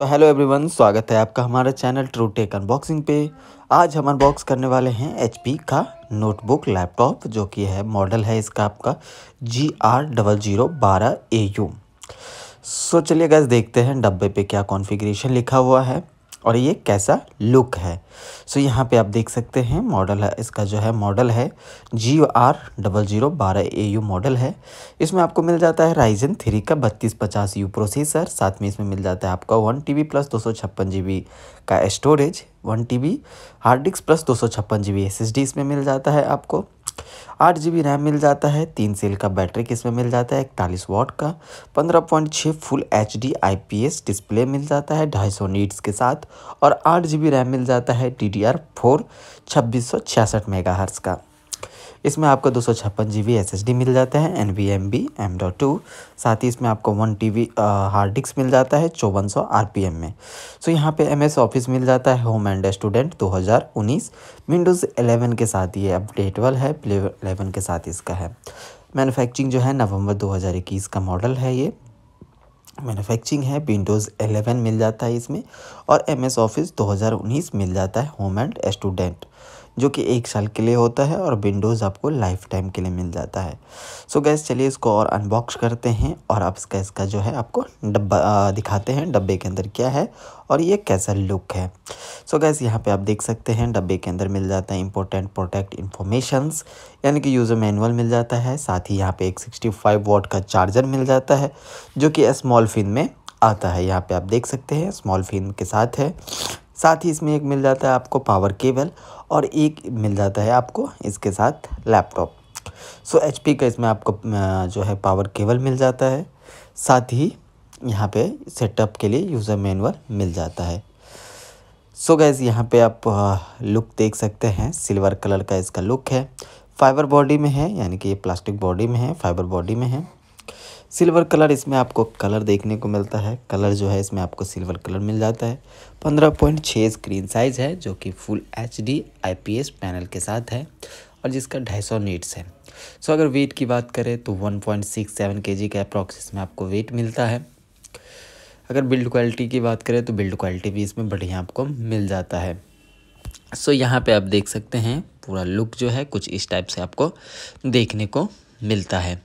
तो hello everyone स्वागत है आपका हमारे चैनल ट्रू टेक अनबॉक्सिंग पे आज हम अनबॉक्स करने वाले हैं एच का नोटबुक लैपटॉप जो कि है मॉडल है इसका आपका जी आर डबल जीरो बारह ए यू सो चलिए गैस देखते हैं डब्बे पे क्या कॉन्फ़िगरेशन लिखा हुआ है और ये कैसा लुक है सो so, यहाँ पे आप देख सकते हैं मॉडल है इसका जो है मॉडल है जी आर डबल जीरो बारह ए यू मॉडल है इसमें आपको मिल जाता है राइजन थ्री का बत्तीस पचास यू प्रोसेसर साथ में इसमें मिल जाता है आपका वन टी बी प्लस दो सौ छप्पन जी बी का storage one T B hard disk plus दो सौ छप्पन G B S S D इसमें मिल जाता है आपको आठ जी बी रैम मिल जाता है तीन सेल का बैटरी इसमें मिल जाता है इकतालीस वॉट का पंद्रह पॉइंट छः full H D I P S display मिल जाता है ढाई सौ नीट्स के साथ और आठ जी बी रैम मिल जाता है डी डी आर फोर छब्बीस सौ छियासठ मेगा हर्स का इसमें आपको दो सौ छप्पन G B S S D मिल जाता है N V M B M dot two साथ ही इसमें आपको one T B hard disk मिल जाता है चौवन सौ आर पी एम में सो यहाँ पे एम एस ऑफिस मिल जाता है होम एंड स्टूडेंट दो हज़ार उन्नीस विंडोज़ एलेवन के साथ ये अपडेटबल है एलेवन के साथ इसका है मैनुफैक्चरिंग जो है नवंबर इक्कीस का मॉडल है ये मैनुफैक्चरिंग है विंडोज़ एलेवन मिल जाता है इसमें और एम एस ऑफिस दो हज़ार उन्नीस मिल जाता है होम एंड स्टूडेंट जो कि एक साल के लिए होता है और विंडोज़ आपको लाइफ टाइम के लिए मिल जाता है सो गैस चलिए इसको और अनबॉक्स करते हैं और आप इसका इसका जो है आपको डब्बा दिखाते हैं डब्बे के अंदर क्या है और ये कैसा लुक है सो गैस यहाँ पे आप देख सकते हैं डब्बे के अंदर मिल जाता है इंपॉर्टेंट प्रोटेक्ट इन्फॉर्मेशंस यानी कि यूज़र मैनुअल मिल जाता है साथ ही यहाँ पर एक सिक्सटी फाइव वॉट का चार्जर मिल जाता है जो कि स्मॉल फिन में आता है यहाँ पे आप देख सकते हैं स्मॉल फिन के साथ है साथ ही इसमें एक मिल जाता है आपको पावर केबल और एक मिल जाता है आपको इसके साथ लैपटॉप सो एच का इसमें आपको जो है पावर केबल मिल जाता है साथ ही यहाँ पे सेटअप के लिए यूज़र मैनुअल मिल जाता है सो so गैज़ यहाँ पे आप लुक देख सकते हैं सिल्वर कलर का इसका लुक है फाइबर बॉडी में है यानी कि ये प्लास्टिक बॉडी में है फाइबर बॉडी में है सिल्वर कलर इसमें आपको कलर देखने को मिलता है कलर जो है इसमें आपको सिल्वर कलर मिल जाता है पंद्रह पॉइंट छः स्क्रीन साइज़ है जो कि फुल एच डी पैनल के साथ है और जिसका ढाई सौ नीट्स है सो अगर वेट की बात करें तो वन पॉइंट सिक्स सेवन के जी का अप्रॉक्स इसमें आपको वेट मिलता है अगर बिल्ड क्वालिटी की बात करें तो बिल्ड क्वालिटी भी इसमें बढ़िया आपको मिल जाता है सो यहाँ पर आप देख सकते हैं पूरा लुक जो है कुछ इस टाइप से आपको देखने को मिलता है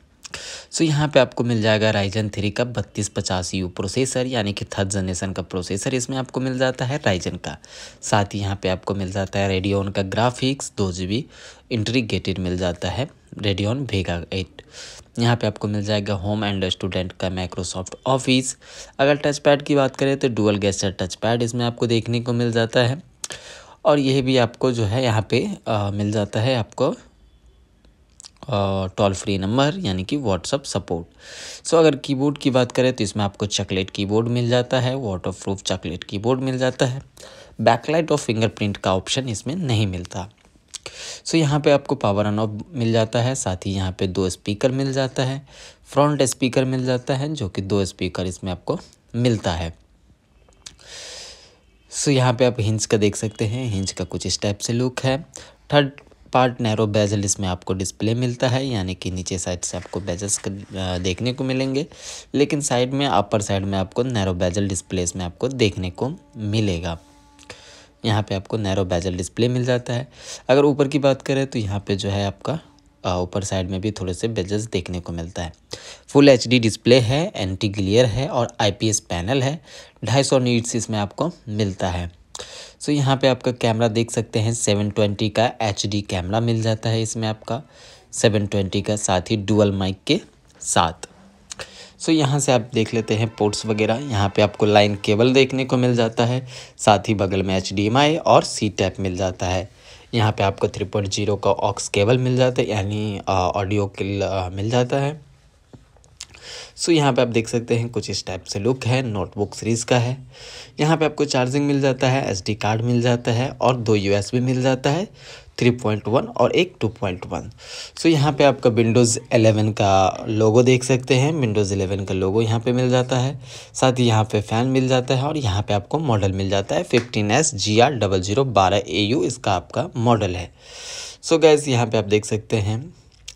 सो यहाँ पे आपको मिल जाएगा राइजन थ्री का बत्तीस पचास यू प्रोसेसर यानी कि थर्ड जनरेशन का प्रोसेसर इसमें आपको मिल जाता है राइजन का साथ ही यहाँ पे आपको मिल जाता है रेडियोन का ग्राफिक्स दो जी बी इंट्रीगेटेड मिल जाता है रेडियन भेगा एट यहाँ पे आपको मिल जाएगा होम एंड स्टूडेंट का माइक्रोसॉफ्ट ऑफिस अगर टच पैड की बात करें तो डुअल गेस्टर टच पैड इसमें आपको देखने को मिल जाता है और यह भी आपको जो है यहाँ पे आ, मिल जाता है आपको टोल फ्री नंबर यानी कि व्हाट्सअप सपोर्ट सो अगर कीबोर्ड की बात करें तो इसमें आपको चॉकलेट कीबोर्ड मिल जाता है वाटर प्रूफ चॉकलेट कीबोर्ड मिल जाता है बैकलाइट और फिंगरप्रिंट का ऑप्शन इसमें नहीं मिलता सो so, यहाँ पे आपको पावर ऑन ऑफ मिल जाता है साथ ही यहाँ पे दो स्पीकर मिल जाता है फ्रंट स्पीकर मिल जाता है जो कि दो स्पीकर इसमें आपको मिलता है सो so, यहाँ पे आप हिंज का देख सकते हैं हिंज का कुछ इस टाइप से लुक है थर्ड पार्ट नैरो बेजल इसमें आपको डिस्प्ले मिलता है यानी कि नीचे साइड से आपको बेजल्स देखने को मिलेंगे लेकिन साइड में अपर साइड में आपको नैरो बेजल डिस्प्ले इसमें आपको देखने को मिलेगा यहाँ पे आपको नैरो बेजल डिस्प्ले मिल जाता है अगर ऊपर की बात करें तो यहाँ पे जो है आपका ऊपर साइड में भी थोड़े से बेजल्स देखने को मिलता है फुल एच डिस्प्ले है एंटी ग्लियर है और आई पैनल है ढाई सौ इसमें आपको मिलता है सो so, यहाँ पे आपका कैमरा देख सकते हैं सेवन ट्वेंटी का एच डी कैमरा मिल जाता है इसमें आपका सेवन ट्वेंटी का साथ ही डुअल माइक के साथ सो so, यहाँ से आप देख लेते हैं पोर्ट्स वगैरह यहाँ पे आपको लाइन केबल देखने को मिल जाता है साथ ही बगल में एच और सी टैप मिल जाता है यहाँ पे आपको जीरो का ऑक्स केबल मिल जाता है यानी ऑडियो के मिल जाता है सो यहाँ पे आप देख सकते हैं कुछ इस टाइप से लुक है नोटबुक सीरीज़ का है यहाँ पे आपको चार्जिंग मिल जाता है एस कार्ड मिल जाता है और दो यू मिल जाता है 3.1 और एक 2.1 सो यहाँ पे आपका विंडोज़ 11 का लोगो देख सकते हैं विंडोज़ 11 का लोगो यहाँ पे मिल जाता है साथ ही यहाँ पे फ़ैन मिल जाता है और यहाँ पे आपको मॉडल मिल जाता है 15S GR डबल ज़ीरो बारह ए इसका आपका मॉडल है सो so गैस यहाँ पे आप देख सकते हैं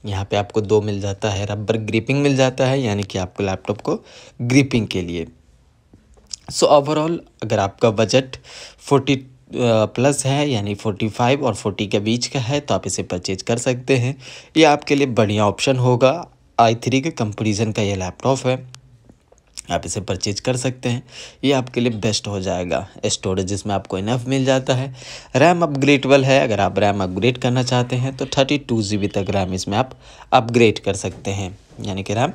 यहाँ पे आपको दो मिल जाता है रबर ग्रिपिंग मिल जाता है यानी कि आपको लैपटॉप को ग्रिपिंग के लिए सो so, ओवरऑल अगर आपका बजट फोर्टी प्लस है यानी फोर्टी फाइव और फोर्टी के बीच का है तो आप इसे परचेज कर सकते हैं ये आपके लिए बढ़िया ऑप्शन होगा आई थ्री के कंपेरिजन का ये लैपटॉप है आप इसे परचेज कर सकते हैं ये आपके लिए बेस्ट हो जाएगा स्टोरेज इसमें आपको इनफ मिल जाता है रैम अपग्रेडेबल है अगर आप रैम अपग्रेड करना चाहते हैं तो थर्टी टू जी बी तक रैम इसमें आप अपग्रेड कर सकते हैं यानी कि रैम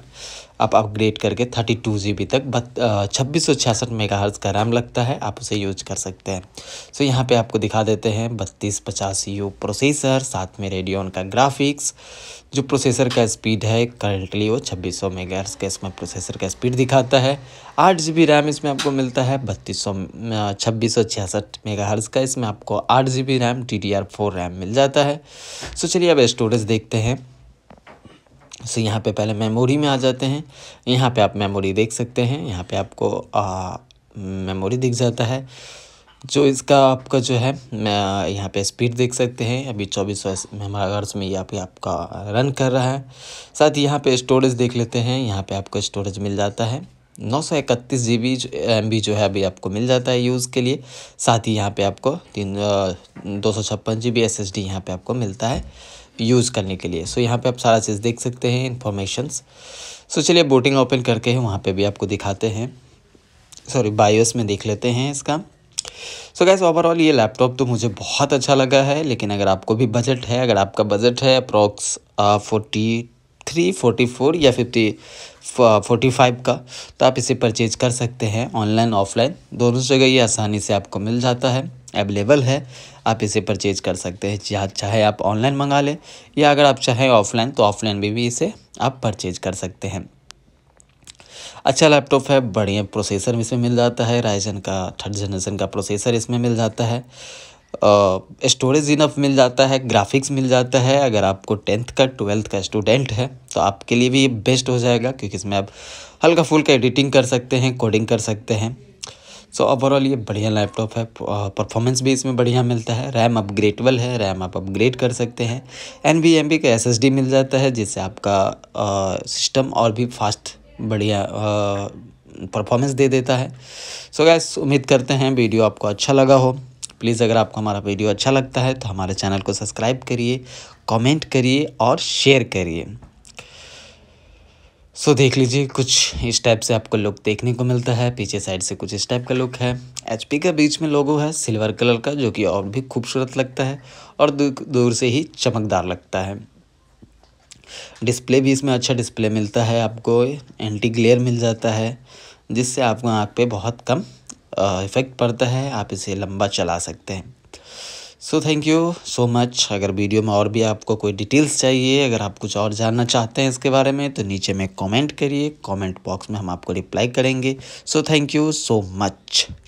आप अपग्रेड करके थर्टी टू जी बी तक बत छब्बीस सौ छियासठ मेगा हर्ज का रैम लगता है आप उसे यूज कर सकते हैं सो यहाँ पे आपको दिखा देते हैं बत्तीस पचास यू प्रोसेसर साथ में रेडियोन का ग्राफिक्स जो प्रोसेसर का स्पीड है करंटली वो छब्बीस सौ मेगा हर्ज का इसमें प्रोसेसर का स्पीड दिखाता है आठ जी बी रैम इसमें आपको मिलता है बत्तीस सौ छब्बीस सौ छियासठ मेगा हर्ज का इसमें आपको आठ G B RAM T D R four RAM मिल जाता है सो चलिए अब स्टोरेज देखते हैं से यहाँ पे पहले मेमोरी में आ जाते हैं यहाँ पे आप मेमोरी देख सकते हैं यहाँ पे आपको मेमोरी दिख जाता है जो इसका आपका जो है यहाँ पे स्पीड देख सकते हैं अभी चौबीस सौ मेगाहर्ट्स में यहाँ पे आपका रन कर रहा है साथ ही यहाँ पे स्टोरेज देख लेते हैं यहाँ पे आपको स्टोरेज मिल जाता है नौ सौ इकतीस जी बी एम बी जो है अभी आपको मिल जाता है यूज़ के लिए साथ ही यहाँ पे आपको तीन दो सौ छप्पन G B S S D यहाँ पर आपको मिलता है यूज़ करने के लिए सो so, यहाँ पे आप सारा चीज़ देख सकते हैं इन्फॉर्मेशन सो so, चलिए बोटिंग ओपन करके वहाँ पे भी आपको दिखाते हैं सॉरी बायोस में देख लेते हैं इसका सो गैस ओवरऑल ये लैपटॉप तो मुझे बहुत अच्छा लगा है लेकिन अगर आपको भी बजट है अगर आपका बजट है approx forty three forty four या फिफ्टी फोर्टी फाइव का तो आप इसे परचेज कर सकते हैं ऑनलाइन ऑफलाइन दोनों जगह ये आसानी से आपको मिल जाता है अवेलेबल है आप इसे परचेज कर सकते हैं या चाहे आप ऑनलाइन मंगा लें या अगर आप चाहें ऑफलाइन तो ऑफलाइन भी, भी इसे आप परचेज कर सकते हैं अच्छा लैपटॉप है बढ़िया प्रोसेसर इसमें मिल जाता है राइजन का थर्ड जनरेशन का प्रोसेसर इसमें मिल जाता है स्टोरेज इनफ मिल जाता है ग्राफिक्स मिल जाता है अगर आपको टेंथ का ट्वेल्थ का स्टूडेंट है तो आपके लिए भी ये बेस्ट हो जाएगा क्योंकि इसमें आप हल्का फुल्का एडिटिंग कर सकते हैं कोडिंग कर सकते हैं सो ओवरऑल ये बढ़िया लैपटॉप है परफॉर्मेंस uh, भी इसमें बढ़िया मिलता है रैम अपग्रेडेबल है रैम आप अपग्रेड कर सकते हैं एन वी एम बी का एस मिल जाता है जिससे आपका सिस्टम uh, और भी फास्ट बढ़िया परफॉर्मेंस uh, दे देता है सो so गैस उम्मीद करते हैं वीडियो आपको अच्छा लगा हो प्लीज़ अगर आपको हमारा वीडियो अच्छा लगता है तो हमारे चैनल को सब्सक्राइब करिए कमेंट करिए और शेयर करिए सो देख लीजिए कुछ इस टाइप से आपको लुक देखने को मिलता है पीछे साइड से कुछ इस टाइप का लुक है एचपी का बीच में लोगो है सिल्वर कलर का जो कि और भी खूबसूरत लगता है और दूर से ही चमकदार लगता है डिस्प्ले भी इसमें अच्छा डिस्प्ले मिलता है आपको एंटी ग्लेयर मिल जाता है जिससे आपको आँख पे बहुत कम इफ़ेक्ट पड़ता है आप इसे लंबा चला सकते हैं so thank you so much अगर वीडियो में और भी आपको कोई डिटेल्स चाहिए अगर आप कुछ और जानना चाहते हैं इसके बारे में तो नीचे में कमेंट करिए कमेंट बॉक्स में हम आपको रिप्लाई करेंगे so thank you so much